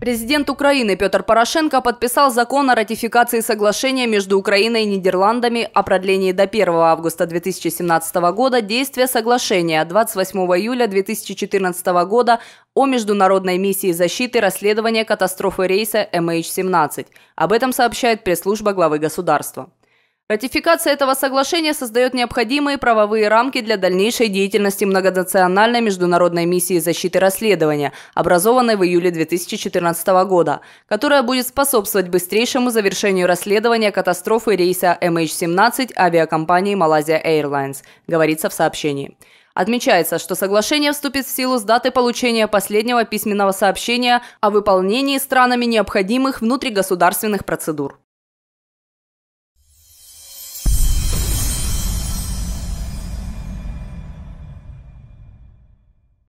Президент Украины Петр Порошенко подписал закон о ратификации соглашения между Украиной и Нидерландами о продлении до 1 августа 2017 года действия соглашения 28 июля 2014 года о международной миссии защиты расследования катастрофы рейса MH17. Об этом сообщает пресс-служба главы государства. Ратификация этого соглашения создает необходимые правовые рамки для дальнейшей деятельности многонациональной международной миссии защиты расследования, образованной в июле 2014 года, которая будет способствовать быстрейшему завершению расследования катастрофы рейса MH17 авиакомпании Malaysia Airlines, говорится в сообщении. Отмечается, что соглашение вступит в силу с даты получения последнего письменного сообщения о выполнении странами необходимых внутригосударственных процедур.